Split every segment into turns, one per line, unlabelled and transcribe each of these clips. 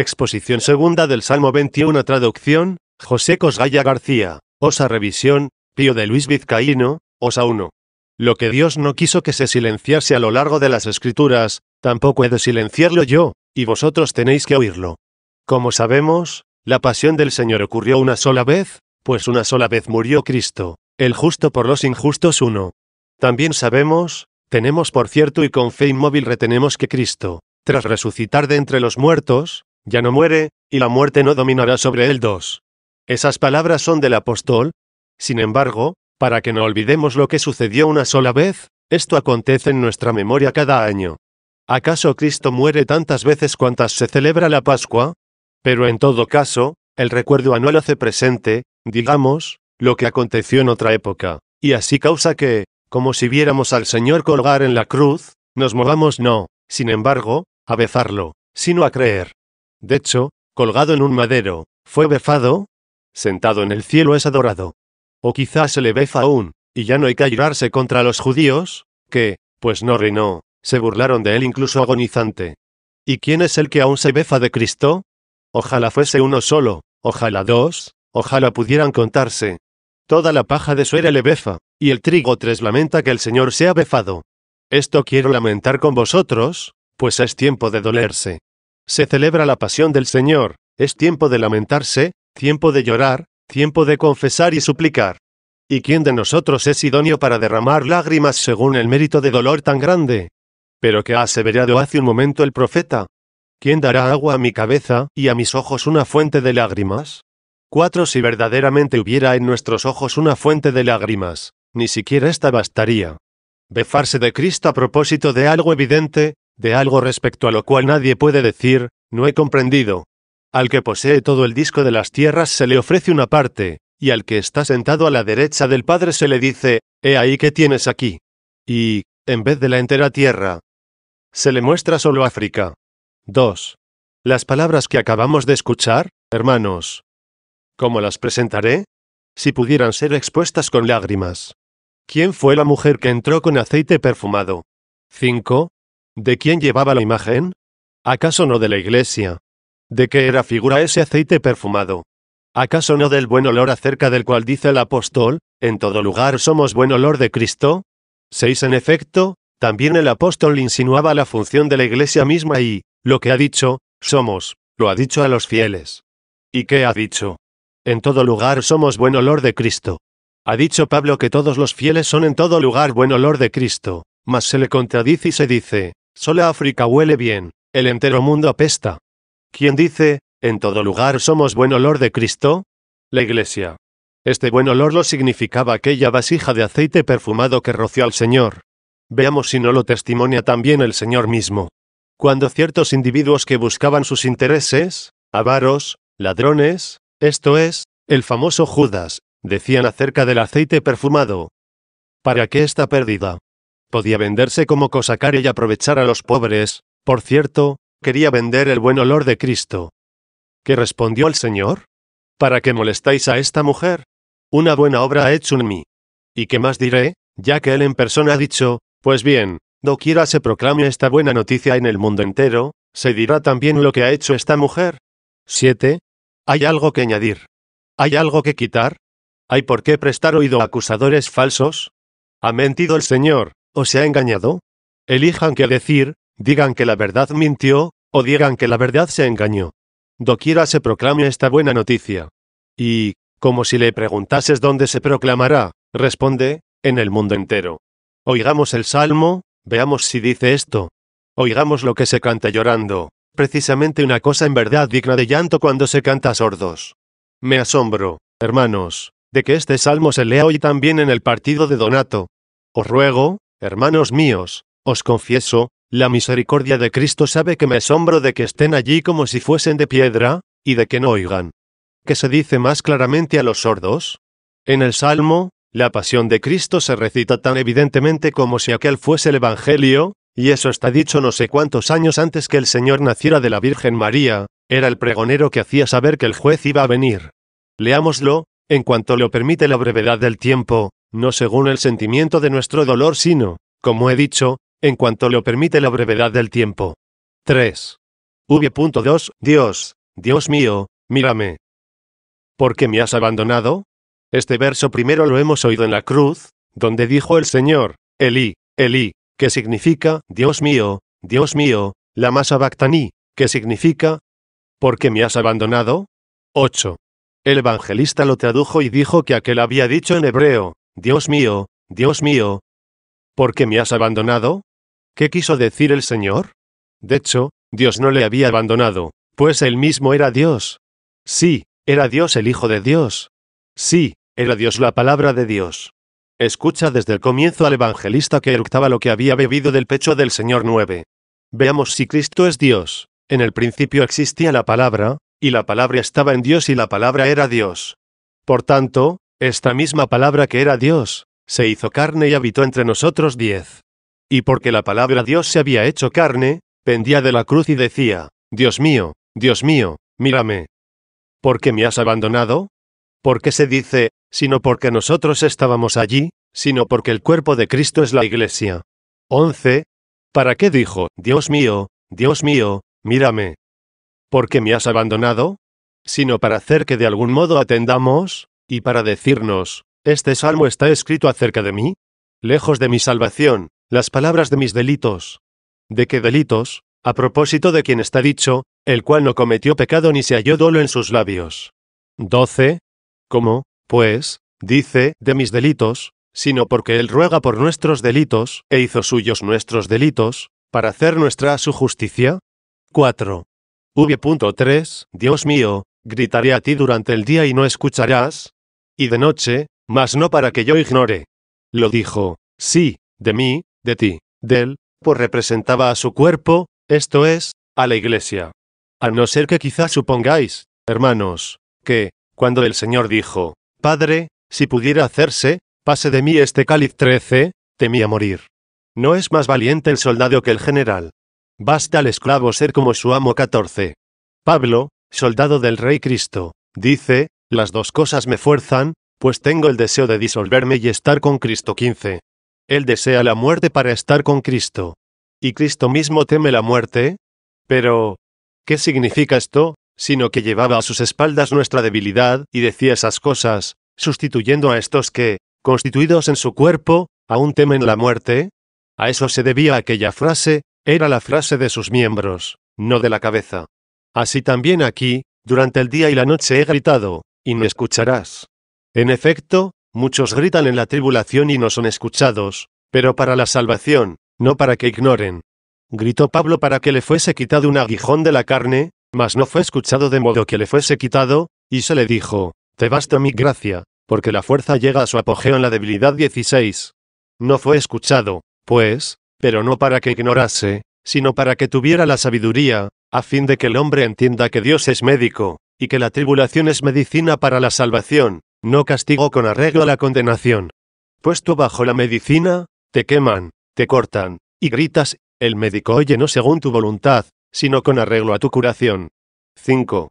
Exposición segunda del Salmo 21 Traducción, José Cosgaya García, Osa Revisión, Pío de Luis Vizcaíno, Osa 1. Lo que Dios no quiso que se silenciase a lo largo de las Escrituras, tampoco he de silenciarlo yo, y vosotros tenéis que oírlo. Como sabemos, la pasión del Señor ocurrió una sola vez, pues una sola vez murió Cristo, el justo por los injustos uno. También sabemos, tenemos por cierto y con fe inmóvil retenemos que Cristo, tras resucitar de entre los muertos, ya no muere, y la muerte no dominará sobre él. dos. Esas palabras son del apóstol. Sin embargo, para que no olvidemos lo que sucedió una sola vez, esto acontece en nuestra memoria cada año. ¿Acaso Cristo muere tantas veces cuantas se celebra la Pascua? Pero en todo caso, el recuerdo anual hace presente, digamos, lo que aconteció en otra época, y así causa que, como si viéramos al Señor colgar en la cruz, nos movamos no, sin embargo, a besarlo, sino a creer. De hecho, colgado en un madero, fue befado, sentado en el cielo es adorado. O quizás se le befa aún, y ya no hay que ayudarse contra los judíos, que, pues no reinó, se burlaron de él incluso agonizante. ¿Y quién es el que aún se befa de Cristo? Ojalá fuese uno solo, ojalá dos, ojalá pudieran contarse. Toda la paja de su era le befa, y el trigo tres lamenta que el Señor sea befado. Esto quiero lamentar con vosotros, pues es tiempo de dolerse. Se celebra la pasión del Señor, es tiempo de lamentarse, tiempo de llorar, tiempo de confesar y suplicar. ¿Y quién de nosotros es idóneo para derramar lágrimas según el mérito de dolor tan grande? Pero que ha aseverado hace un momento el profeta. ¿Quién dará agua a mi cabeza y a mis ojos una fuente de lágrimas? Cuatro Si verdaderamente hubiera en nuestros ojos una fuente de lágrimas, ni siquiera esta bastaría. Befarse de Cristo a propósito de algo evidente, de algo respecto a lo cual nadie puede decir, no he comprendido. Al que posee todo el disco de las tierras se le ofrece una parte, y al que está sentado a la derecha del Padre se le dice, He ahí que tienes aquí. Y, en vez de la entera tierra, se le muestra solo África. 2. Las palabras que acabamos de escuchar, hermanos. ¿Cómo las presentaré? Si pudieran ser expuestas con lágrimas. ¿Quién fue la mujer que entró con aceite perfumado? 5. ¿De quién llevaba la imagen? ¿Acaso no de la iglesia? ¿De qué era figura ese aceite perfumado? ¿Acaso no del buen olor acerca del cual dice el apóstol, en todo lugar somos buen olor de Cristo? 6. En efecto, también el apóstol insinuaba la función de la iglesia misma y, lo que ha dicho, somos, lo ha dicho a los fieles. ¿Y qué ha dicho? En todo lugar somos buen olor de Cristo. Ha dicho Pablo que todos los fieles son en todo lugar buen olor de Cristo, mas se le contradice y se dice, Sola África huele bien, el entero mundo apesta. ¿Quién dice, en todo lugar somos buen olor de Cristo? La iglesia. Este buen olor lo significaba aquella vasija de aceite perfumado que roció al Señor. Veamos si no lo testimonia también el Señor mismo. Cuando ciertos individuos que buscaban sus intereses, avaros, ladrones, esto es, el famoso Judas, decían acerca del aceite perfumado. ¿Para qué está pérdida? Podía venderse como cosa y aprovechar a los pobres, por cierto, quería vender el buen olor de Cristo. ¿Qué respondió el Señor? ¿Para qué molestáis a esta mujer? Una buena obra ha hecho en mí. ¿Y qué más diré? Ya que él en persona ha dicho, pues bien, doquiera se proclame esta buena noticia en el mundo entero, se dirá también lo que ha hecho esta mujer. 7. ¿Hay algo que añadir? ¿Hay algo que quitar? ¿Hay por qué prestar oído a acusadores falsos? ¿Ha mentido el Señor? se ha engañado? Elijan qué decir, digan que la verdad mintió, o digan que la verdad se engañó. Doquiera se proclame esta buena noticia. Y, como si le preguntases dónde se proclamará, responde, en el mundo entero. Oigamos el Salmo, veamos si dice esto. Oigamos lo que se canta llorando, precisamente una cosa en verdad digna de llanto cuando se canta a sordos. Me asombro, hermanos, de que este salmo se lea hoy también en el partido de Donato. Os ruego, Hermanos míos, os confieso, la misericordia de Cristo sabe que me asombro de que estén allí como si fuesen de piedra, y de que no oigan. ¿Qué se dice más claramente a los sordos? En el Salmo, la pasión de Cristo se recita tan evidentemente como si aquel fuese el Evangelio, y eso está dicho no sé cuántos años antes que el Señor naciera de la Virgen María, era el pregonero que hacía saber que el juez iba a venir. Leámoslo, en cuanto lo permite la brevedad del tiempo, no según el sentimiento de nuestro dolor, sino, como he dicho, en cuanto lo permite la brevedad del tiempo. 3. V.2. Dios, Dios mío, mírame. ¿Por qué me has abandonado? Este verso primero lo hemos oído en la cruz, donde dijo el Señor, Elí, Elí, que significa, Dios mío, Dios mío, la masa bactaní, que significa, ¿por qué me has abandonado? 8. El evangelista lo tradujo y dijo que aquel había dicho en hebreo, Dios mío, Dios mío, ¿por qué me has abandonado? ¿Qué quiso decir el Señor? De hecho, Dios no le había abandonado, pues él mismo era Dios. Sí, era Dios el Hijo de Dios. Sí, era Dios la palabra de Dios. Escucha desde el comienzo al evangelista que eructaba lo que había bebido del pecho del Señor 9. Veamos si Cristo es Dios. En el principio existía la palabra, y la palabra estaba en Dios y la palabra era Dios. Por tanto, esta misma palabra que era Dios, se hizo carne y habitó entre nosotros diez. Y porque la palabra Dios se había hecho carne, pendía de la cruz y decía, Dios mío, Dios mío, mírame. ¿Por qué me has abandonado? ¿Por qué se dice, sino porque nosotros estábamos allí, sino porque el cuerpo de Cristo es la iglesia? 11. ¿Para qué dijo, Dios mío, Dios mío, mírame? ¿Por qué me has abandonado? Sino para hacer que de algún modo atendamos, y para decirnos, este salmo está escrito acerca de mí, lejos de mi salvación, las palabras de mis delitos. ¿De qué delitos? A propósito de quien está dicho, el cual no cometió pecado ni se halló dolo en sus labios. 12. ¿Cómo, pues, dice, de mis delitos, sino porque Él ruega por nuestros delitos, e hizo suyos nuestros delitos, para hacer nuestra su justicia? 4. V.3. Dios mío, gritaré a ti durante el día y no escucharás, y de noche, mas no para que yo ignore. Lo dijo, sí, de mí, de ti, él, pues representaba a su cuerpo, esto es, a la iglesia. A no ser que quizás supongáis, hermanos, que, cuando el Señor dijo, Padre, si pudiera hacerse, pase de mí este cáliz 13, temía morir. No es más valiente el soldado que el general. Basta al esclavo ser como su amo 14. Pablo, soldado del Rey Cristo, dice, las dos cosas me fuerzan, pues tengo el deseo de disolverme y estar con Cristo 15. Él desea la muerte para estar con Cristo. Y Cristo mismo teme la muerte. Pero, ¿qué significa esto? Sino que llevaba a sus espaldas nuestra debilidad y decía esas cosas, sustituyendo a estos que, constituidos en su cuerpo, aún temen la muerte. A eso se debía aquella frase, era la frase de sus miembros, no de la cabeza. Así también aquí, durante el día y la noche he gritado, y no escucharás. En efecto, muchos gritan en la tribulación y no son escuchados, pero para la salvación, no para que ignoren. Gritó Pablo para que le fuese quitado un aguijón de la carne, mas no fue escuchado de modo que le fuese quitado, y se le dijo, Te basta mi gracia, porque la fuerza llega a su apogeo en la debilidad 16. No fue escuchado, pues, pero no para que ignorase, sino para que tuviera la sabiduría, a fin de que el hombre entienda que Dios es médico, y que la tribulación es medicina para la salvación, no castigo con arreglo a la condenación. Puesto bajo la medicina, te queman, te cortan, y gritas, el médico oye no según tu voluntad, sino con arreglo a tu curación. 5.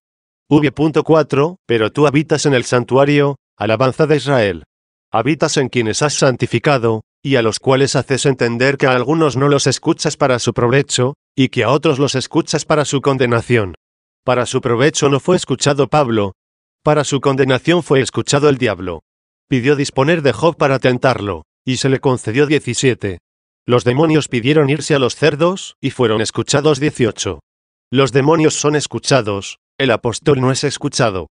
V.4. Pero tú habitas en el santuario, alabanza de Israel. Habitas en quienes has santificado, y a los cuales haces entender que a algunos no los escuchas para su provecho, y que a otros los escuchas para su condenación. Para su provecho no fue escuchado Pablo, para su condenación fue escuchado el diablo. Pidió disponer de Job para tentarlo, y se le concedió 17. Los demonios pidieron irse a los cerdos, y fueron escuchados 18. Los demonios son escuchados, el apóstol no es escuchado.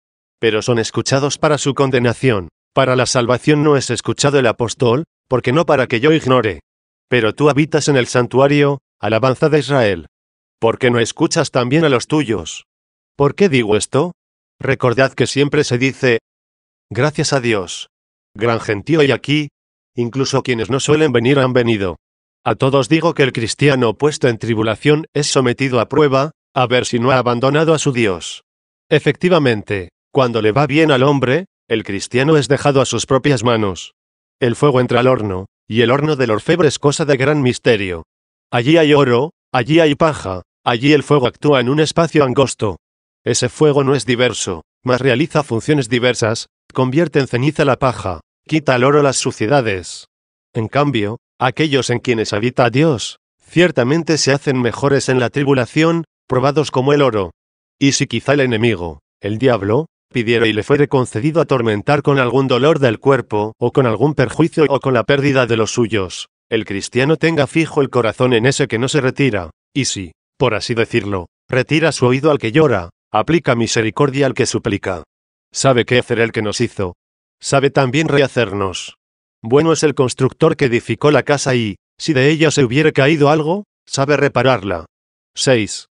Pero son escuchados para su condenación. Para la salvación no es escuchado el apóstol, porque no para que yo ignore. Pero tú habitas en el santuario, alabanza de Israel. Porque no escuchas también a los tuyos? ¿Por qué digo esto? Recordad que siempre se dice, gracias a Dios. Gran gentío y aquí, incluso quienes no suelen venir han venido. A todos digo que el cristiano puesto en tribulación es sometido a prueba, a ver si no ha abandonado a su Dios. Efectivamente, cuando le va bien al hombre, el cristiano es dejado a sus propias manos. El fuego entra al horno, y el horno del orfebre es cosa de gran misterio. Allí hay oro, allí hay paja, allí el fuego actúa en un espacio angosto, ese fuego no es diverso, mas realiza funciones diversas, convierte en ceniza la paja, quita al oro las suciedades. En cambio, aquellos en quienes habita Dios, ciertamente se hacen mejores en la tribulación, probados como el oro. Y si quizá el enemigo, el diablo, pidiera y le fuere concedido atormentar con algún dolor del cuerpo, o con algún perjuicio o con la pérdida de los suyos, el cristiano tenga fijo el corazón en ese que no se retira, y si, por así decirlo, retira su oído al que llora, Aplica misericordia al que suplica. Sabe qué hacer el que nos hizo. Sabe también rehacernos. Bueno es el constructor que edificó la casa y, si de ella se hubiere caído algo, sabe repararla. 6.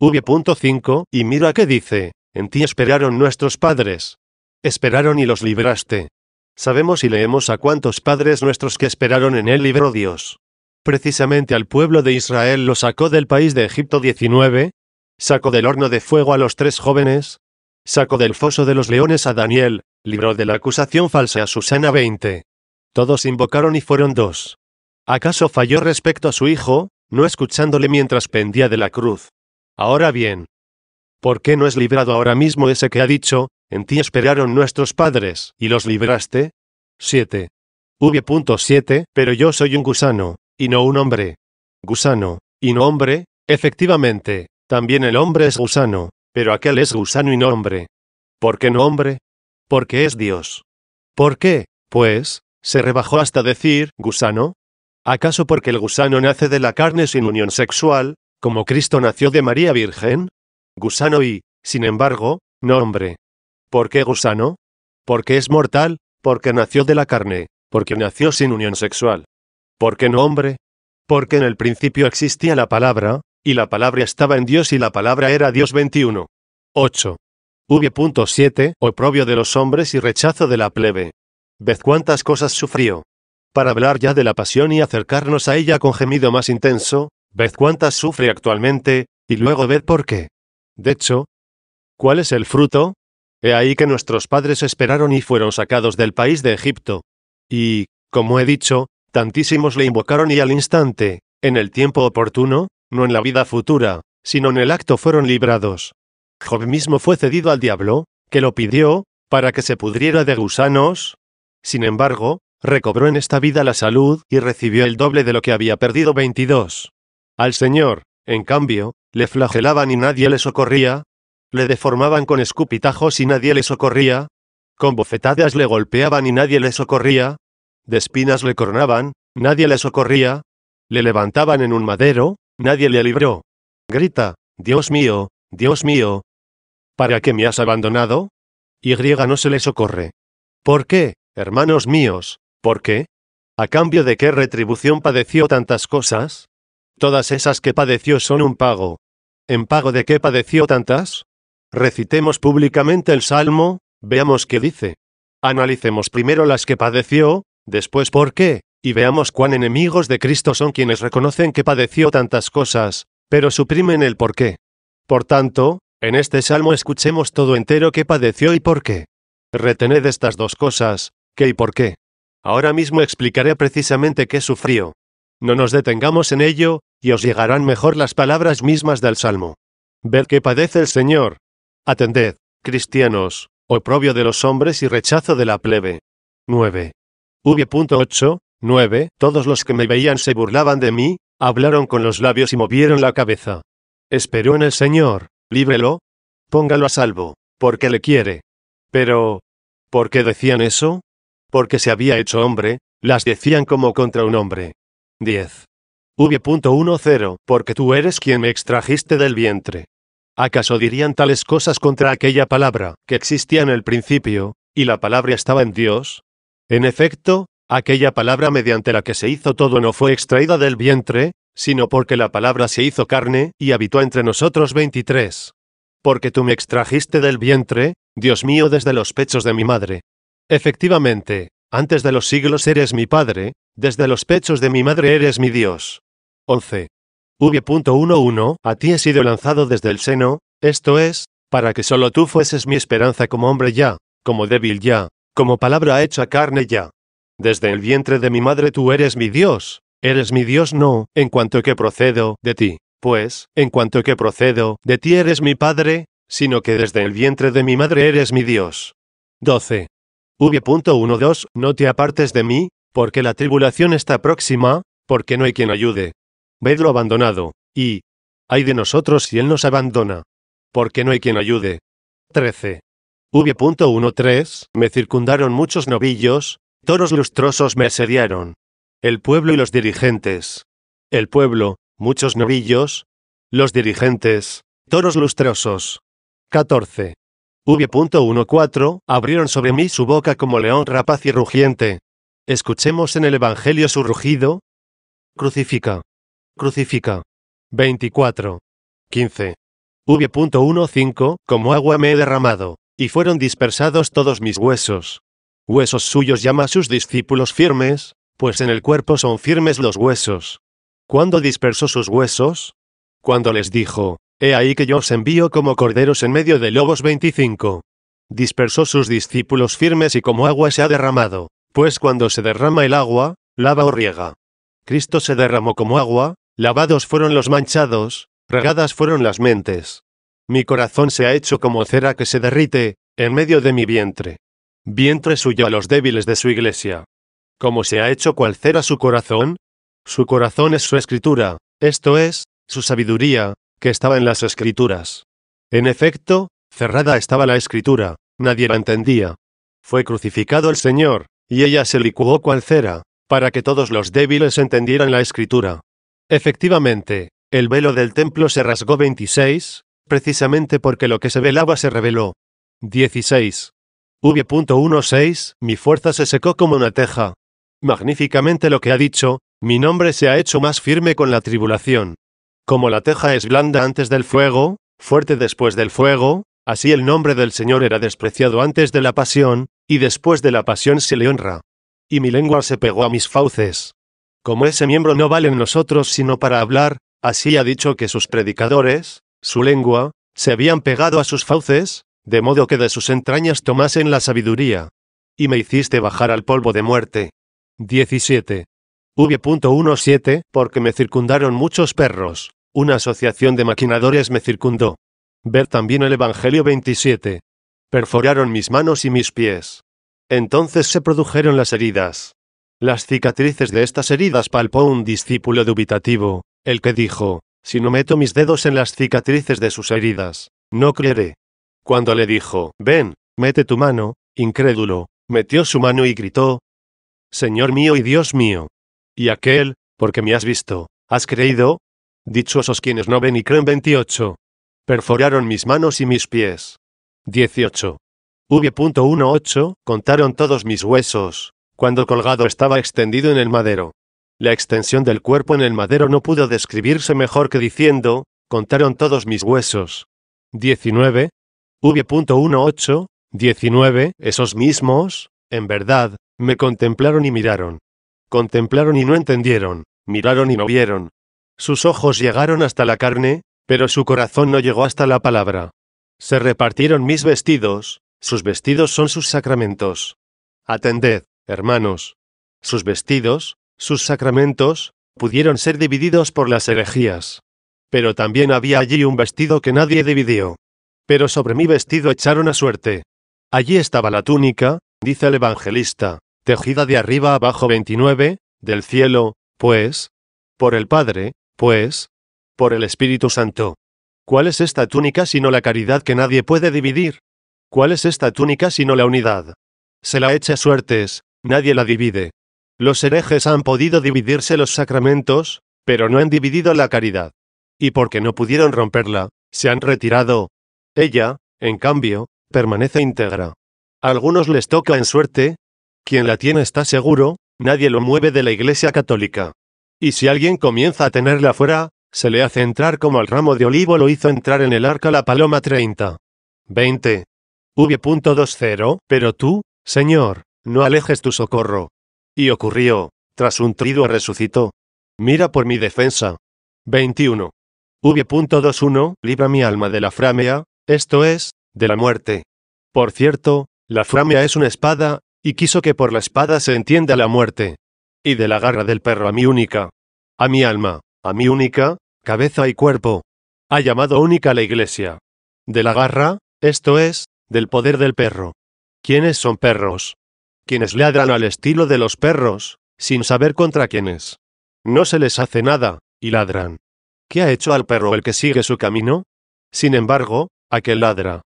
V.5, y mira qué dice, en ti esperaron nuestros padres. Esperaron y los libraste. Sabemos y leemos a cuántos padres nuestros que esperaron en él libró Dios. Precisamente al pueblo de Israel lo sacó del país de Egipto 19, sacó del horno de fuego a los tres jóvenes, sacó del foso de los leones a Daniel, libró de la acusación falsa a Susana 20. Todos invocaron y fueron dos. ¿Acaso falló respecto a su hijo, no escuchándole mientras pendía de la cruz? Ahora bien, ¿por qué no es librado ahora mismo ese que ha dicho, en ti esperaron nuestros padres, y los libraste? 7. V.7, pero yo soy un gusano, y no un hombre. Gusano, y no hombre, efectivamente, también el hombre es gusano, pero aquel es gusano y no hombre. ¿Por qué no hombre? Porque es Dios. ¿Por qué, pues, se rebajó hasta decir, gusano? ¿Acaso porque el gusano nace de la carne sin unión sexual, como Cristo nació de María Virgen? Gusano y, sin embargo, no hombre. ¿Por qué gusano? Porque es mortal, porque nació de la carne, porque nació sin unión sexual. ¿Por qué no hombre? Porque en el principio existía la palabra, y la palabra estaba en Dios y la palabra era Dios 21. 8. V.7, oprobio de los hombres y rechazo de la plebe. Ved cuántas cosas sufrió. Para hablar ya de la pasión y acercarnos a ella con gemido más intenso, ved cuántas sufre actualmente, y luego ved por qué. De hecho, ¿cuál es el fruto? He ahí que nuestros padres esperaron y fueron sacados del país de Egipto. Y, como he dicho, tantísimos le invocaron y al instante, en el tiempo oportuno, no en la vida futura, sino en el acto fueron librados. Job mismo fue cedido al diablo, que lo pidió, para que se pudriera de gusanos. Sin embargo, recobró en esta vida la salud y recibió el doble de lo que había perdido 22. Al Señor, en cambio, le flagelaban y nadie le socorría. Le deformaban con escupitajos y nadie le socorría. Con bofetadas le golpeaban y nadie le socorría. De espinas le coronaban, nadie le socorría. Le levantaban en un madero, Nadie le libró. Grita, Dios mío, Dios mío. ¿Para qué me has abandonado? Y no se le socorre. ¿Por qué, hermanos míos? ¿Por qué? ¿A cambio de qué retribución padeció tantas cosas? Todas esas que padeció son un pago. ¿En pago de qué padeció tantas? Recitemos públicamente el Salmo, veamos qué dice. Analicemos primero las que padeció, después por qué, y veamos cuán enemigos de Cristo son quienes reconocen que padeció tantas cosas, pero suprimen el por qué. Por tanto, en este salmo escuchemos todo entero qué padeció y por qué. Retened estas dos cosas, qué y por qué. Ahora mismo explicaré precisamente qué sufrió. No nos detengamos en ello, y os llegarán mejor las palabras mismas del Salmo. Ver qué padece el Señor. Atended, cristianos, oprobio de los hombres y rechazo de la plebe. 9. V.8. 9. Todos los que me veían se burlaban de mí, hablaron con los labios y movieron la cabeza. Esperó en el Señor, líbrelo, póngalo a salvo, porque le quiere. Pero, ¿por qué decían eso? Porque se había hecho hombre, las decían como contra un hombre. 10. V.10, porque tú eres quien me extrajiste del vientre. ¿Acaso dirían tales cosas contra aquella palabra, que existía en el principio, y la palabra estaba en Dios? En efecto, Aquella palabra mediante la que se hizo todo no fue extraída del vientre, sino porque la palabra se hizo carne y habitó entre nosotros 23. Porque tú me extrajiste del vientre, Dios mío, desde los pechos de mi madre. Efectivamente, antes de los siglos eres mi padre, desde los pechos de mi madre eres mi Dios. 11. V.11, a ti he sido lanzado desde el seno, esto es, para que solo tú fueses mi esperanza como hombre ya, como débil ya, como palabra hecha carne ya. Desde el vientre de mi madre tú eres mi Dios. Eres mi Dios no, en cuanto que procedo de ti. Pues, en cuanto que procedo de ti eres mi Padre, sino que desde el vientre de mi madre eres mi Dios. 12. V.12. No te apartes de mí, porque la tribulación está próxima, porque no hay quien ayude. Vedlo abandonado, y... hay de nosotros si Él nos abandona. Porque no hay quien ayude. 13. V.13. Me circundaron muchos novillos, Toros lustrosos me asediaron. El pueblo y los dirigentes. El pueblo, muchos novillos. Los dirigentes, toros lustrosos. 14. V.14 abrieron sobre mí su boca como león rapaz y rugiente. Escuchemos en el Evangelio su rugido. Crucifica. Crucifica. 24. 15. V.15 Como agua me he derramado, y fueron dispersados todos mis huesos huesos suyos llama a sus discípulos firmes, pues en el cuerpo son firmes los huesos. ¿Cuándo dispersó sus huesos? Cuando les dijo, He ahí que yo os envío como corderos en medio de lobos 25. Dispersó sus discípulos firmes y como agua se ha derramado, pues cuando se derrama el agua, lava o riega. Cristo se derramó como agua, lavados fueron los manchados, regadas fueron las mentes. Mi corazón se ha hecho como cera que se derrite, en medio de mi vientre vientre suyo a los débiles de su iglesia. Como se ha hecho cual cera su corazón? Su corazón es su escritura, esto es, su sabiduría, que estaba en las escrituras. En efecto, cerrada estaba la escritura, nadie la entendía. Fue crucificado el Señor, y ella se licuó cual cera, para que todos los débiles entendieran la escritura. Efectivamente, el velo del templo se rasgó 26, precisamente porque lo que se velaba se reveló. 16. V.16, mi fuerza se secó como una teja. Magníficamente lo que ha dicho, mi nombre se ha hecho más firme con la tribulación. Como la teja es blanda antes del fuego, fuerte después del fuego, así el nombre del Señor era despreciado antes de la pasión, y después de la pasión se le honra. Y mi lengua se pegó a mis fauces. Como ese miembro no vale en nosotros sino para hablar, así ha dicho que sus predicadores, su lengua, se habían pegado a sus fauces, de modo que de sus entrañas tomasen la sabiduría, y me hiciste bajar al polvo de muerte. 17. V.17, porque me circundaron muchos perros, una asociación de maquinadores me circundó. Ver también el Evangelio 27. Perforaron mis manos y mis pies. Entonces se produjeron las heridas. Las cicatrices de estas heridas palpó un discípulo dubitativo, el que dijo, Si no meto mis dedos en las cicatrices de sus heridas, no creeré. Cuando le dijo, ven, mete tu mano, incrédulo, metió su mano y gritó, Señor mío y Dios mío. Y aquel, porque me has visto, ¿has creído? Dichosos quienes no ven y creen 28. Perforaron mis manos y mis pies. 18. V.18, contaron todos mis huesos, cuando colgado estaba extendido en el madero. La extensión del cuerpo en el madero no pudo describirse mejor que diciendo, contaron todos mis huesos. 19. V.18, 19, esos mismos, en verdad, me contemplaron y miraron. Contemplaron y no entendieron, miraron y no vieron. Sus ojos llegaron hasta la carne, pero su corazón no llegó hasta la palabra. Se repartieron mis vestidos, sus vestidos son sus sacramentos. Atended, hermanos. Sus vestidos, sus sacramentos, pudieron ser divididos por las herejías. Pero también había allí un vestido que nadie dividió. Pero sobre mi vestido echaron a suerte. Allí estaba la túnica, dice el evangelista, tejida de arriba abajo 29, del cielo, pues, por el Padre, pues, por el Espíritu Santo. ¿Cuál es esta túnica sino la caridad que nadie puede dividir? ¿Cuál es esta túnica sino la unidad? Se la echa suertes, nadie la divide. Los herejes han podido dividirse los sacramentos, pero no han dividido la caridad. Y porque no pudieron romperla, se han retirado, ella, en cambio, permanece íntegra. A algunos les toca en suerte. Quien la tiene está seguro, nadie lo mueve de la Iglesia Católica. Y si alguien comienza a tenerla fuera, se le hace entrar como al ramo de olivo lo hizo entrar en el arca la paloma 30. 20. V.20. Pero tú, Señor, no alejes tu socorro. Y ocurrió, tras un triduo resucitó. Mira por mi defensa. 21. V.21. Libra mi alma de la framea, esto es, de la muerte. Por cierto, la framia es una espada, y quiso que por la espada se entienda la muerte. Y de la garra del perro a mi única. A mi alma, a mi única, cabeza y cuerpo. Ha llamado única la iglesia. De la garra, esto es, del poder del perro. ¿Quiénes son perros? Quienes ladran al estilo de los perros, sin saber contra quiénes. No se les hace nada, y ladran. ¿Qué ha hecho al perro el que sigue su camino? Sin embargo, a que ladra.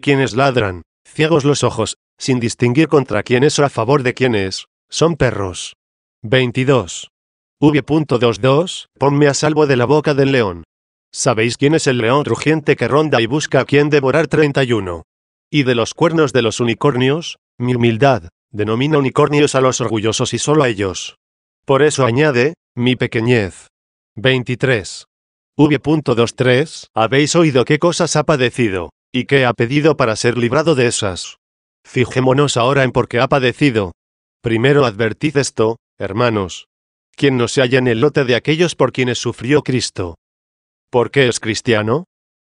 Quienes ladran, ciegos los ojos, sin distinguir contra quién es o a favor de quién es, son perros. 22. V.22, ponme a salvo de la boca del león. ¿Sabéis quién es el león rugiente que ronda y busca a quien devorar 31? Y de los cuernos de los unicornios, mi humildad, denomina unicornios a los orgullosos y solo a ellos. Por eso añade, mi pequeñez. 23. V.23, habéis oído qué cosas ha padecido, y qué ha pedido para ser librado de esas. Fijémonos ahora en por qué ha padecido. Primero advertid esto, hermanos. Quien no se halla en el lote de aquellos por quienes sufrió Cristo. ¿Por qué es cristiano?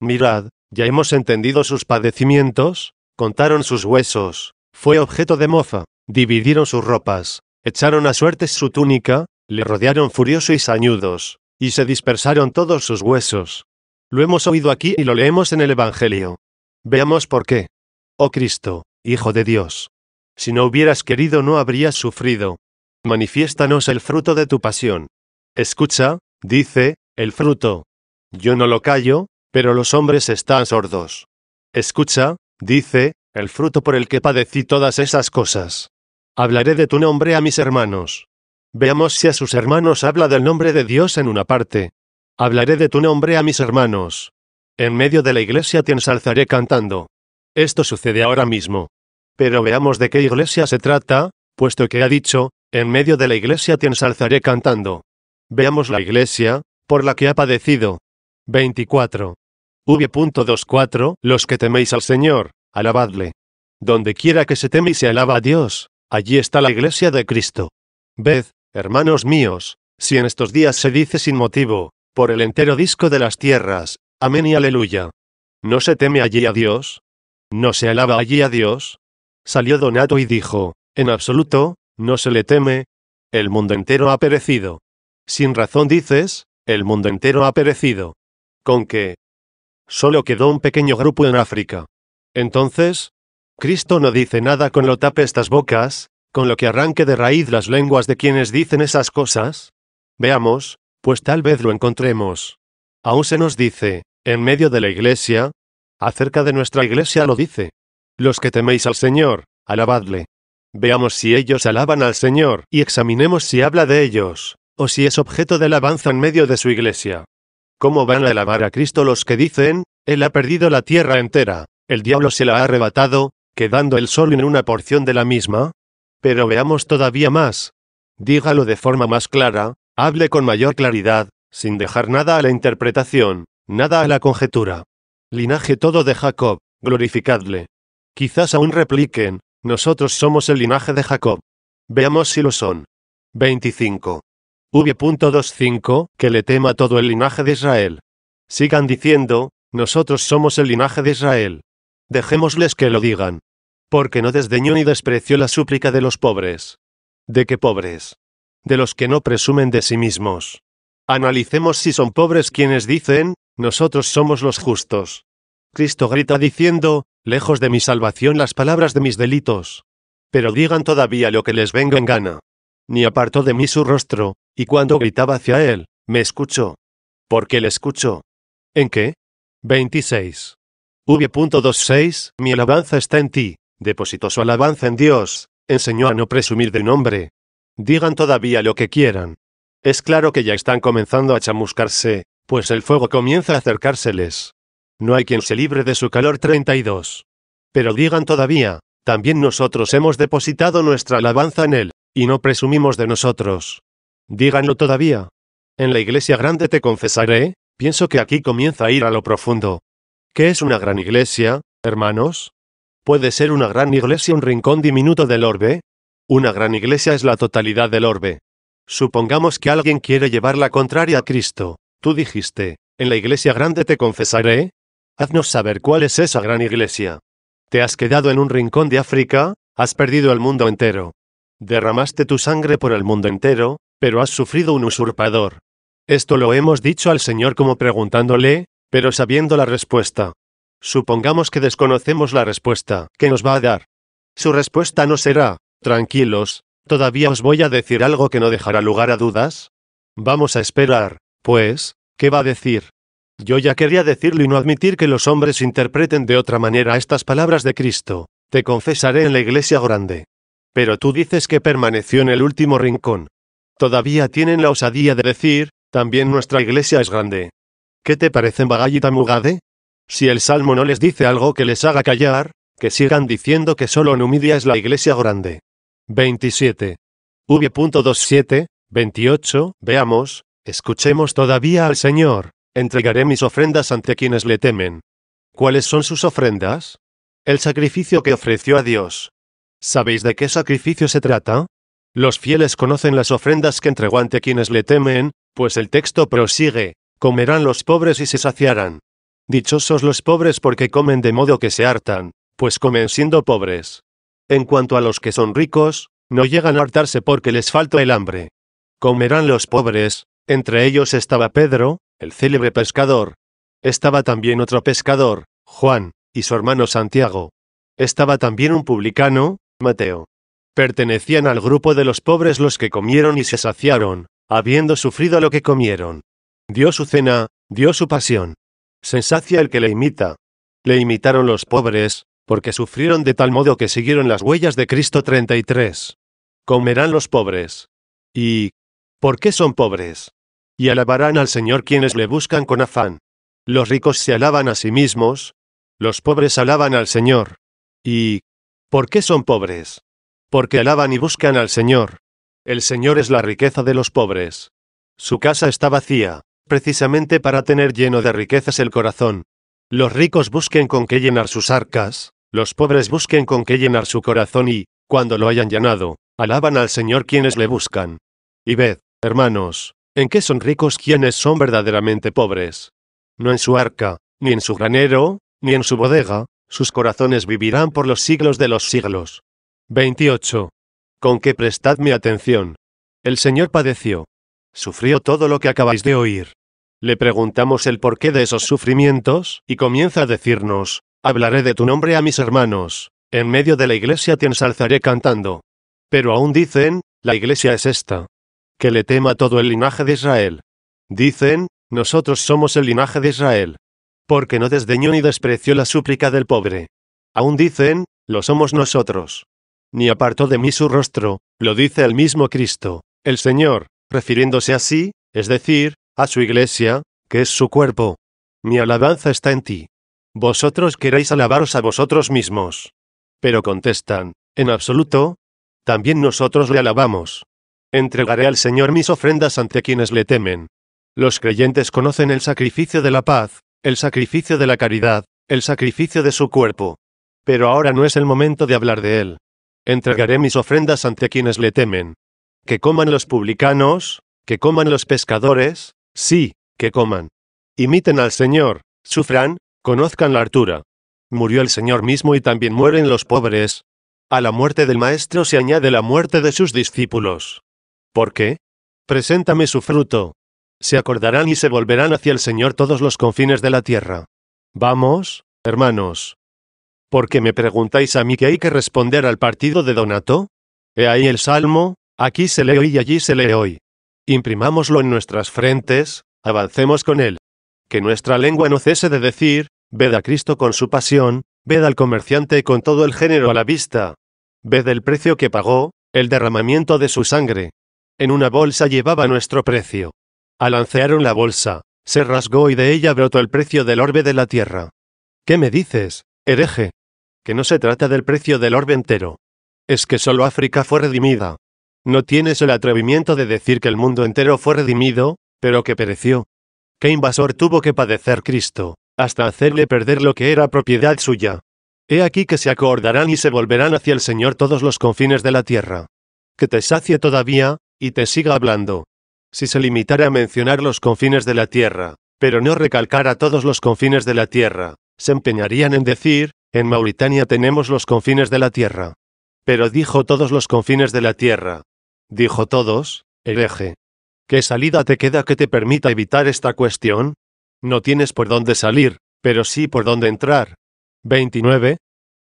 Mirad, ya hemos entendido sus padecimientos, contaron sus huesos, fue objeto de mofa, dividieron sus ropas, echaron a suertes su túnica, le rodearon furioso y sañudos, y se dispersaron todos sus huesos. Lo hemos oído aquí y lo leemos en el Evangelio. Veamos por qué. Oh Cristo, Hijo de Dios. Si no hubieras querido no habrías sufrido. Manifiéstanos el fruto de tu pasión. Escucha, dice, el fruto. Yo no lo callo, pero los hombres están sordos. Escucha, dice, el fruto por el que padecí todas esas cosas. Hablaré de tu nombre a mis hermanos. Veamos si a sus hermanos habla del nombre de Dios en una parte. Hablaré de tu nombre a mis hermanos. En medio de la iglesia te ensalzaré cantando. Esto sucede ahora mismo. Pero veamos de qué iglesia se trata, puesto que ha dicho, en medio de la iglesia te ensalzaré cantando. Veamos la iglesia, por la que ha padecido. 24. V.24 Los que teméis al Señor, alabadle. Donde quiera que se teme y se alaba a Dios, allí está la iglesia de Cristo. Ved, Hermanos míos, si en estos días se dice sin motivo, por el entero disco de las tierras, amén y aleluya. ¿No se teme allí a Dios? ¿No se alaba allí a Dios? Salió Donato y dijo, en absoluto, no se le teme. El mundo entero ha perecido. Sin razón dices, el mundo entero ha perecido. ¿Con qué? Solo quedó un pequeño grupo en África. Entonces, Cristo no dice nada con lo tape estas bocas, con lo que arranque de raíz las lenguas de quienes dicen esas cosas? Veamos, pues tal vez lo encontremos. Aún se nos dice, en medio de la iglesia, acerca de nuestra iglesia lo dice. Los que teméis al Señor, alabadle. Veamos si ellos alaban al Señor, y examinemos si habla de ellos, o si es objeto de alabanza en medio de su iglesia. ¿Cómo van a alabar a Cristo los que dicen, Él ha perdido la tierra entera, el diablo se la ha arrebatado, quedando el sol en una porción de la misma? Pero veamos todavía más. Dígalo de forma más clara, hable con mayor claridad, sin dejar nada a la interpretación, nada a la conjetura. Linaje todo de Jacob, glorificadle. Quizás aún repliquen, nosotros somos el linaje de Jacob. Veamos si lo son. 25. V.25, que le tema todo el linaje de Israel. Sigan diciendo, nosotros somos el linaje de Israel. Dejémosles que lo digan porque no desdeñó ni despreció la súplica de los pobres. ¿De qué pobres? De los que no presumen de sí mismos. Analicemos si son pobres quienes dicen, nosotros somos los justos. Cristo grita diciendo, lejos de mi salvación las palabras de mis delitos. Pero digan todavía lo que les venga en gana. Ni apartó de mí su rostro, y cuando gritaba hacia él, me escuchó. ¿Por qué le escucho? ¿En qué? 26. V.26, mi alabanza está en ti, Depositó su alabanza en Dios, enseñó a no presumir del nombre. Digan todavía lo que quieran. Es claro que ya están comenzando a chamuscarse, pues el fuego comienza a acercárseles. No hay quien se libre de su calor 32. Pero digan todavía, también nosotros hemos depositado nuestra alabanza en él, y no presumimos de nosotros. Díganlo todavía. En la iglesia grande te confesaré, pienso que aquí comienza a ir a lo profundo. ¿Qué es una gran iglesia, hermanos? ¿Puede ser una gran iglesia un rincón diminuto del orbe? Una gran iglesia es la totalidad del orbe. Supongamos que alguien quiere llevar la contraria a Cristo. Tú dijiste, en la iglesia grande te confesaré. Haznos saber cuál es esa gran iglesia. ¿Te has quedado en un rincón de África? Has perdido el mundo entero. Derramaste tu sangre por el mundo entero, pero has sufrido un usurpador. Esto lo hemos dicho al Señor como preguntándole, pero sabiendo la respuesta. Supongamos que desconocemos la respuesta que nos va a dar. Su respuesta no será, tranquilos, todavía os voy a decir algo que no dejará lugar a dudas. Vamos a esperar, pues, ¿qué va a decir? Yo ya quería decirlo y no admitir que los hombres interpreten de otra manera estas palabras de Cristo. Te confesaré en la iglesia grande. Pero tú dices que permaneció en el último rincón. Todavía tienen la osadía de decir, también nuestra iglesia es grande. ¿Qué te parece Bagallita Mugade? Si el Salmo no les dice algo que les haga callar, que sigan diciendo que solo Numidia es la iglesia grande. 27. V.27, 28, veamos, escuchemos todavía al Señor, entregaré mis ofrendas ante quienes le temen. ¿Cuáles son sus ofrendas? El sacrificio que ofreció a Dios. ¿Sabéis de qué sacrificio se trata? Los fieles conocen las ofrendas que entregó ante quienes le temen, pues el texto prosigue, comerán los pobres y se saciarán. Dichosos los pobres porque comen de modo que se hartan, pues comen siendo pobres. En cuanto a los que son ricos, no llegan a hartarse porque les falta el hambre. Comerán los pobres, entre ellos estaba Pedro, el célebre pescador. Estaba también otro pescador, Juan, y su hermano Santiago. Estaba también un publicano, Mateo. Pertenecían al grupo de los pobres los que comieron y se saciaron, habiendo sufrido lo que comieron. Dio su cena, dio su pasión sensacia el que le imita. Le imitaron los pobres, porque sufrieron de tal modo que siguieron las huellas de Cristo 33. Comerán los pobres. ¿Y por qué son pobres? Y alabarán al Señor quienes le buscan con afán. Los ricos se alaban a sí mismos, los pobres alaban al Señor. ¿Y por qué son pobres? Porque alaban y buscan al Señor. El Señor es la riqueza de los pobres. Su casa está vacía precisamente para tener lleno de riquezas el corazón. Los ricos busquen con qué llenar sus arcas, los pobres busquen con qué llenar su corazón y, cuando lo hayan llenado, alaban al Señor quienes le buscan. Y ved, hermanos, en qué son ricos quienes son verdaderamente pobres. No en su arca, ni en su granero, ni en su bodega, sus corazones vivirán por los siglos de los siglos. 28. Con que mi atención. El Señor padeció, sufrió todo lo que acabáis de oír. Le preguntamos el porqué de esos sufrimientos, y comienza a decirnos, hablaré de tu nombre a mis hermanos, en medio de la iglesia te ensalzaré cantando. Pero aún dicen, la iglesia es esta. Que le tema todo el linaje de Israel. Dicen, nosotros somos el linaje de Israel. Porque no desdeñó ni despreció la súplica del pobre. Aún dicen, lo somos nosotros. Ni apartó de mí su rostro, lo dice el mismo Cristo, el Señor, refiriéndose a sí, es decir, a su iglesia, que es su cuerpo. Mi alabanza está en ti. Vosotros queréis alabaros a vosotros mismos. Pero contestan, en absoluto, también nosotros le alabamos. Entregaré al Señor mis ofrendas ante quienes le temen. Los creyentes conocen el sacrificio de la paz, el sacrificio de la caridad, el sacrificio de su cuerpo. Pero ahora no es el momento de hablar de él. Entregaré mis ofrendas ante quienes le temen. Que coman los publicanos, que coman los pescadores, sí, que coman. Imiten al Señor, sufran, conozcan la hartura. Murió el Señor mismo y también mueren los pobres. A la muerte del Maestro se añade la muerte de sus discípulos. ¿Por qué? Preséntame su fruto. Se acordarán y se volverán hacia el Señor todos los confines de la tierra. Vamos, hermanos. ¿Por qué me preguntáis a mí que hay que responder al partido de Donato? He ahí el Salmo, Aquí se lee hoy y allí se lee hoy. Imprimámoslo en nuestras frentes, avancemos con él. Que nuestra lengua no cese de decir, ved a Cristo con su pasión, ved al comerciante con todo el género a la vista. Ved el precio que pagó, el derramamiento de su sangre. En una bolsa llevaba nuestro precio. Alancearon la bolsa, se rasgó y de ella brotó el precio del orbe de la tierra. ¿Qué me dices, hereje? Que no se trata del precio del orbe entero. Es que solo África fue redimida. No tienes el atrevimiento de decir que el mundo entero fue redimido, pero que pereció. ¿Qué invasor tuvo que padecer Cristo, hasta hacerle perder lo que era propiedad suya? He aquí que se acordarán y se volverán hacia el Señor todos los confines de la tierra. Que te sacie todavía, y te siga hablando. Si se limitara a mencionar los confines de la tierra, pero no recalcara todos los confines de la tierra, se empeñarían en decir, en Mauritania tenemos los confines de la tierra. Pero dijo todos los confines de la tierra, dijo todos, eje ¿Qué salida te queda que te permita evitar esta cuestión? No tienes por dónde salir, pero sí por dónde entrar. 29.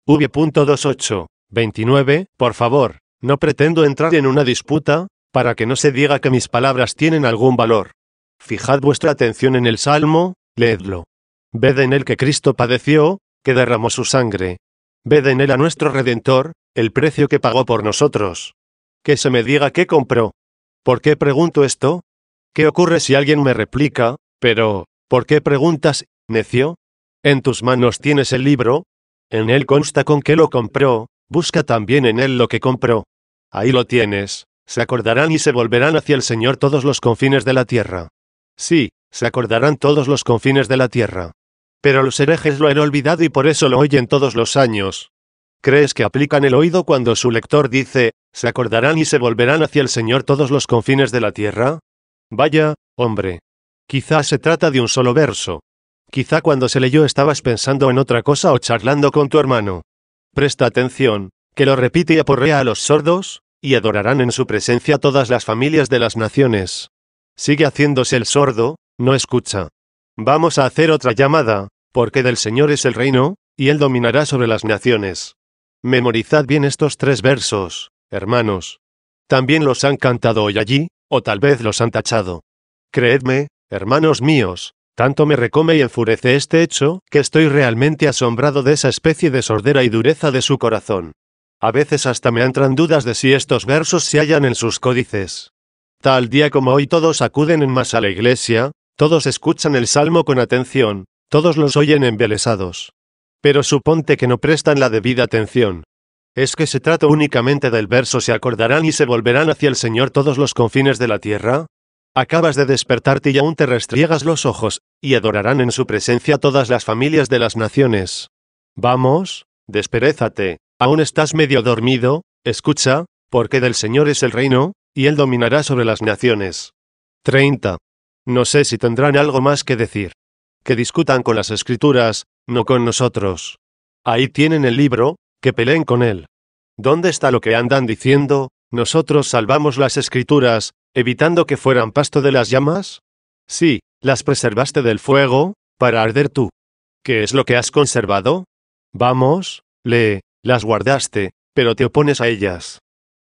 V.28. 29. Por favor, no pretendo entrar en una disputa, para que no se diga que mis palabras tienen algún valor. Fijad vuestra atención en el Salmo, leedlo. Ved en él que Cristo padeció, que derramó su sangre. Ved en él a nuestro Redentor, el precio que pagó por nosotros, que se me diga qué compró. ¿Por qué pregunto esto? ¿Qué ocurre si alguien me replica? Pero, ¿por qué preguntas, necio? En tus manos tienes el libro. En él consta con qué lo compró, busca también en él lo que compró. Ahí lo tienes. Se acordarán y se volverán hacia el Señor todos los confines de la tierra. Sí, se acordarán todos los confines de la tierra. Pero los herejes lo han olvidado y por eso lo oyen todos los años. ¿Crees que aplican el oído cuando su lector dice, se acordarán y se volverán hacia el Señor todos los confines de la tierra? Vaya, hombre. Quizá se trata de un solo verso. Quizá cuando se leyó estabas pensando en otra cosa o charlando con tu hermano. Presta atención, que lo repite y aporrea a los sordos, y adorarán en su presencia todas las familias de las naciones. Sigue haciéndose el sordo, no escucha. Vamos a hacer otra llamada, porque del Señor es el reino, y Él dominará sobre las naciones. Memorizad bien estos tres versos, hermanos. También los han cantado hoy allí, o tal vez los han tachado. Creedme, hermanos míos, tanto me recome y enfurece este hecho, que estoy realmente asombrado de esa especie de sordera y dureza de su corazón. A veces hasta me entran dudas de si estos versos se hallan en sus códices. Tal día como hoy todos acuden en masa a la iglesia, todos escuchan el salmo con atención, todos los oyen embelesados. Pero suponte que no prestan la debida atención, ¿Es que se trata únicamente del verso se acordarán y se volverán hacia el Señor todos los confines de la tierra? Acabas de despertarte y aún te restriegas los ojos, y adorarán en su presencia todas las familias de las naciones. Vamos, desperezate, aún estás medio dormido, escucha, porque del Señor es el reino, y Él dominará sobre las naciones. 30. No sé si tendrán algo más que decir. Que discutan con las escrituras, no con nosotros. Ahí tienen el libro, que peleen con él. ¿Dónde está lo que andan diciendo? ¿Nosotros salvamos las escrituras, evitando que fueran pasto de las llamas? Sí, las preservaste del fuego, para arder tú. ¿Qué es lo que has conservado? Vamos, lee, las guardaste, pero te opones a ellas.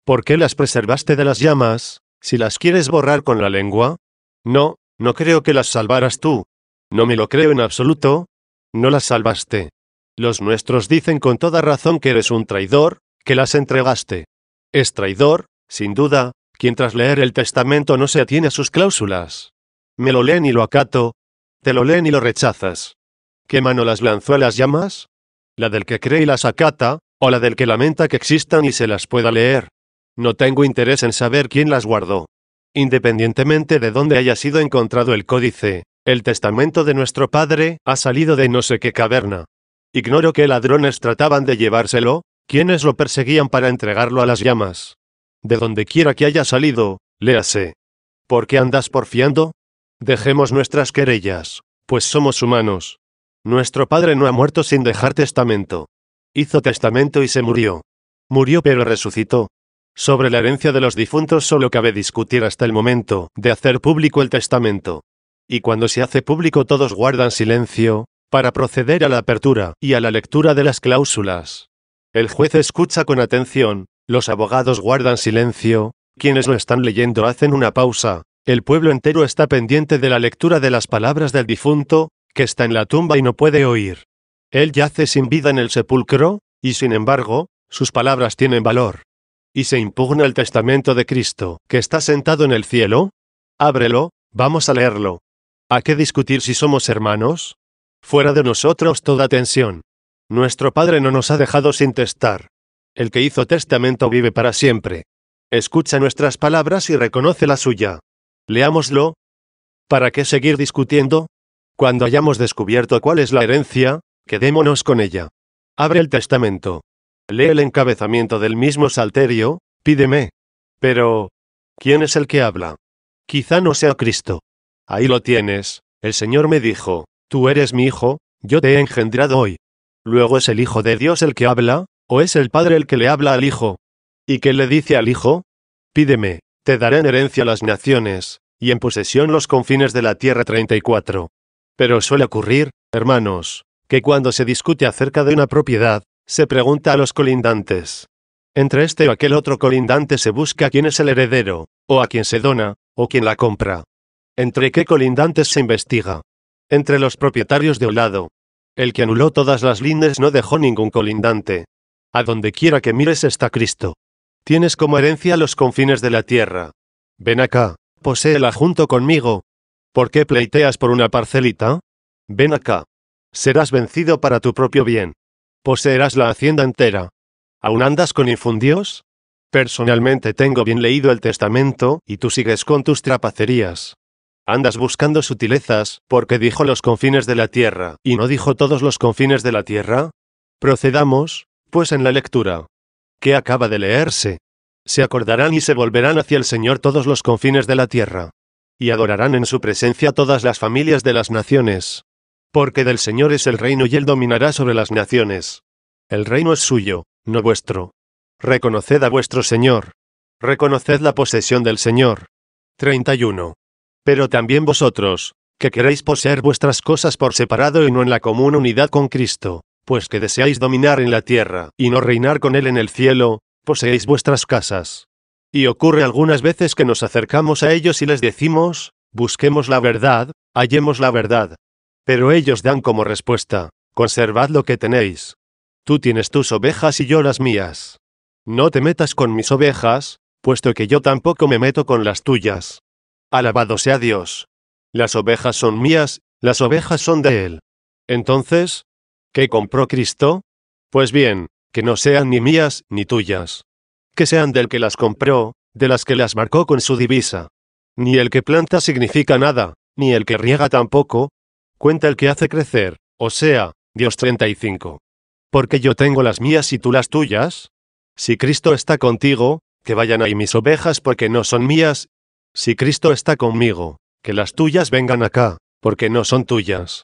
¿Por qué las preservaste de las llamas, si las quieres borrar con la lengua? No, no creo que las salvaras tú. No me lo creo en absoluto. No las salvaste. Los nuestros dicen con toda razón que eres un traidor, que las entregaste. Es traidor, sin duda, quien tras leer el testamento no se atiene a sus cláusulas. Me lo leen y lo acato, te lo leen y lo rechazas. ¿Qué mano las lanzó a las llamas? ¿La del que cree y las acata, o la del que lamenta que existan y se las pueda leer? No tengo interés en saber quién las guardó. Independientemente de dónde haya sido encontrado el códice, el testamento de nuestro padre ha salido de no sé qué caverna. Ignoro qué ladrones trataban de llevárselo, quienes lo perseguían para entregarlo a las llamas. De donde quiera que haya salido, léase. ¿Por qué andas porfiando? Dejemos nuestras querellas, pues somos humanos. Nuestro padre no ha muerto sin dejar testamento. Hizo testamento y se murió. Murió pero resucitó. Sobre la herencia de los difuntos solo cabe discutir hasta el momento de hacer público el testamento. Y cuando se hace público todos guardan silencio, para proceder a la apertura y a la lectura de las cláusulas. El juez escucha con atención, los abogados guardan silencio, quienes lo están leyendo hacen una pausa, el pueblo entero está pendiente de la lectura de las palabras del difunto, que está en la tumba y no puede oír. Él yace sin vida en el sepulcro, y sin embargo, sus palabras tienen valor. Y se impugna el testamento de Cristo, que está sentado en el cielo. Ábrelo, vamos a leerlo. ¿A qué discutir si somos hermanos? fuera de nosotros toda tensión. Nuestro Padre no nos ha dejado sin testar. El que hizo testamento vive para siempre. Escucha nuestras palabras y reconoce la suya. Leámoslo. ¿Para qué seguir discutiendo? Cuando hayamos descubierto cuál es la herencia, quedémonos con ella. Abre el testamento. Lee el encabezamiento del mismo salterio, pídeme. Pero, ¿quién es el que habla? Quizá no sea Cristo. Ahí lo tienes, el Señor me dijo, Tú eres mi hijo, yo te he engendrado hoy. Luego es el Hijo de Dios el que habla, o es el Padre el que le habla al Hijo. ¿Y qué le dice al Hijo? Pídeme, te daré en herencia las naciones, y en posesión los confines de la tierra 34. Pero suele ocurrir, hermanos, que cuando se discute acerca de una propiedad, se pregunta a los colindantes. Entre este o aquel otro colindante se busca quién es el heredero, o a quién se dona, o quién la compra. ¿Entre qué colindantes se investiga? Entre los propietarios de un lado. el que anuló todas las lindes no dejó ningún colindante. A donde quiera que mires está Cristo. Tienes como herencia los confines de la tierra. Ven acá, poséela junto conmigo. ¿Por qué pleiteas por una parcelita? Ven acá. Serás vencido para tu propio bien. Poseerás la hacienda entera. ¿Aún andas con infundios? Personalmente tengo bien leído el testamento, y tú sigues con tus trapacerías. Andas buscando sutilezas, porque dijo los confines de la tierra, y no dijo todos los confines de la tierra. Procedamos, pues, en la lectura. ¿Qué acaba de leerse? Se acordarán y se volverán hacia el Señor todos los confines de la tierra. Y adorarán en su presencia todas las familias de las naciones. Porque del Señor es el reino y él dominará sobre las naciones. El reino es suyo, no vuestro. Reconoced a vuestro Señor. Reconoced la posesión del Señor. 31. Pero también vosotros, que queréis poseer vuestras cosas por separado y no en la común unidad con Cristo, pues que deseáis dominar en la tierra y no reinar con Él en el cielo, poseéis vuestras casas. Y ocurre algunas veces que nos acercamos a ellos y les decimos, busquemos la verdad, hallemos la verdad. Pero ellos dan como respuesta, conservad lo que tenéis. Tú tienes tus ovejas y yo las mías. No te metas con mis ovejas, puesto que yo tampoco me meto con las tuyas. Alabado sea Dios. Las ovejas son mías, las ovejas son de Él. Entonces, ¿qué compró Cristo? Pues bien, que no sean ni mías ni tuyas. Que sean del que las compró, de las que las marcó con su divisa. Ni el que planta significa nada, ni el que riega tampoco. Cuenta el que hace crecer, o sea, Dios 35. Porque yo tengo las mías y tú las tuyas. Si Cristo está contigo, que vayan ahí mis ovejas porque no son mías, si Cristo está conmigo, que las tuyas vengan acá, porque no son tuyas.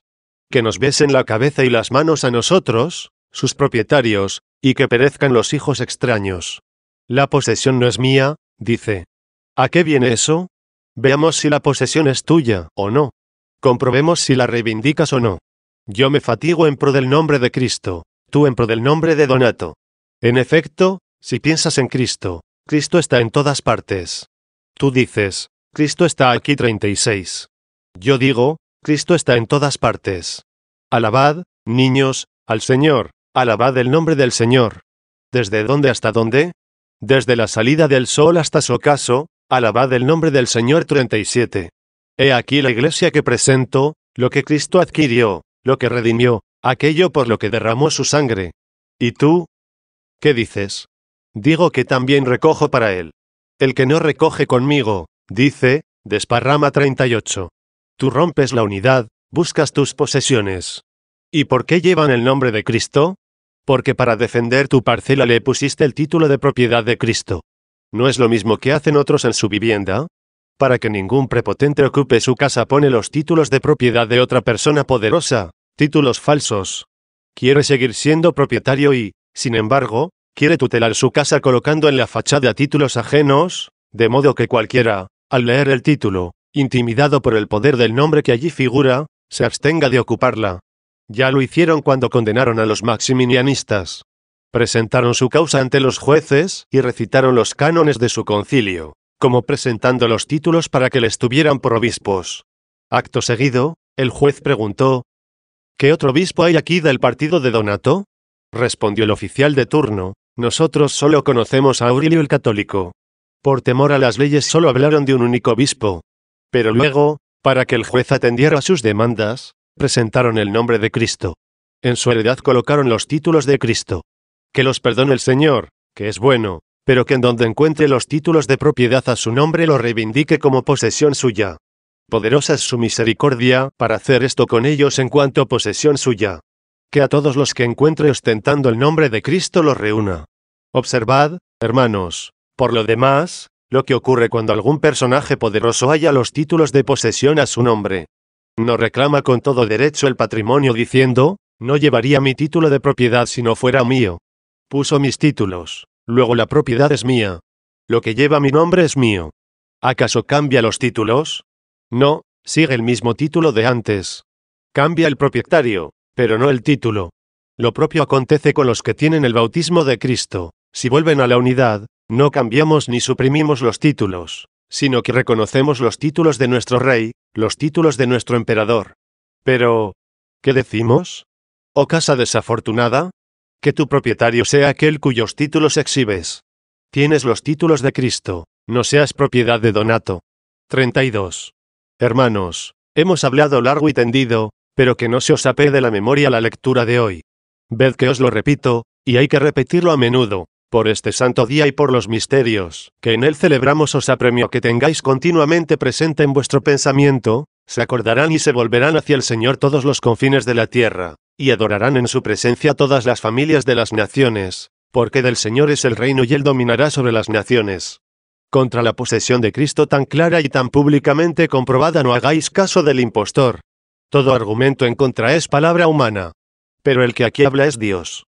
Que nos besen la cabeza y las manos a nosotros, sus propietarios, y que perezcan los hijos extraños. La posesión no es mía, dice. ¿A qué viene eso? Veamos si la posesión es tuya o no. Comprobemos si la reivindicas o no. Yo me fatigo en pro del nombre de Cristo, tú en pro del nombre de Donato. En efecto, si piensas en Cristo, Cristo está en todas partes. Tú dices, Cristo está aquí 36. Yo digo, Cristo está en todas partes. Alabad, niños, al Señor, alabad el nombre del Señor. ¿Desde dónde hasta dónde? Desde la salida del sol hasta su ocaso, alabad el nombre del Señor 37. He aquí la iglesia que presento, lo que Cristo adquirió, lo que redimió, aquello por lo que derramó su sangre. ¿Y tú? ¿Qué dices? Digo que también recojo para él. El que no recoge conmigo, dice, desparrama 38. Tú rompes la unidad, buscas tus posesiones. ¿Y por qué llevan el nombre de Cristo? Porque para defender tu parcela le pusiste el título de propiedad de Cristo. ¿No es lo mismo que hacen otros en su vivienda? Para que ningún prepotente ocupe su casa pone los títulos de propiedad de otra persona poderosa, títulos falsos. Quiere seguir siendo propietario y, sin embargo, quiere tutelar su casa colocando en la fachada títulos ajenos, de modo que cualquiera, al leer el título, intimidado por el poder del nombre que allí figura, se abstenga de ocuparla. Ya lo hicieron cuando condenaron a los maximinianistas. Presentaron su causa ante los jueces y recitaron los cánones de su concilio, como presentando los títulos para que les tuvieran por obispos. Acto seguido, el juez preguntó, ¿Qué otro obispo hay aquí del partido de Donato? respondió el oficial de turno, nosotros solo conocemos a Aurelio el Católico. Por temor a las leyes solo hablaron de un único obispo. Pero luego, para que el juez atendiera a sus demandas, presentaron el nombre de Cristo. En su heredad colocaron los títulos de Cristo. Que los perdone el Señor, que es bueno, pero que en donde encuentre los títulos de propiedad a su nombre lo reivindique como posesión suya. Poderosa es su misericordia para hacer esto con ellos en cuanto posesión suya que a todos los que encuentre ostentando el nombre de Cristo los reúna. Observad, hermanos, por lo demás, lo que ocurre cuando algún personaje poderoso haya los títulos de posesión a su nombre. No reclama con todo derecho el patrimonio diciendo, no llevaría mi título de propiedad si no fuera mío. Puso mis títulos, luego la propiedad es mía. Lo que lleva mi nombre es mío. ¿Acaso cambia los títulos? No, sigue el mismo título de antes. Cambia el propietario, pero no el título. Lo propio acontece con los que tienen el bautismo de Cristo. Si vuelven a la unidad, no cambiamos ni suprimimos los títulos, sino que reconocemos los títulos de nuestro rey, los títulos de nuestro emperador. Pero, ¿qué decimos? ¿O oh casa desafortunada? Que tu propietario sea aquel cuyos títulos exhibes. Tienes los títulos de Cristo, no seas propiedad de Donato. 32. Hermanos, hemos hablado largo y tendido, pero que no se os apete de la memoria la lectura de hoy. Ved que os lo repito, y hay que repetirlo a menudo, por este santo día y por los misterios, que en él celebramos os apremio que tengáis continuamente presente en vuestro pensamiento, se acordarán y se volverán hacia el Señor todos los confines de la tierra, y adorarán en su presencia todas las familias de las naciones, porque del Señor es el reino y él dominará sobre las naciones. Contra la posesión de Cristo tan clara y tan públicamente comprobada no hagáis caso del impostor, todo argumento en contra es palabra humana. Pero el que aquí habla es Dios.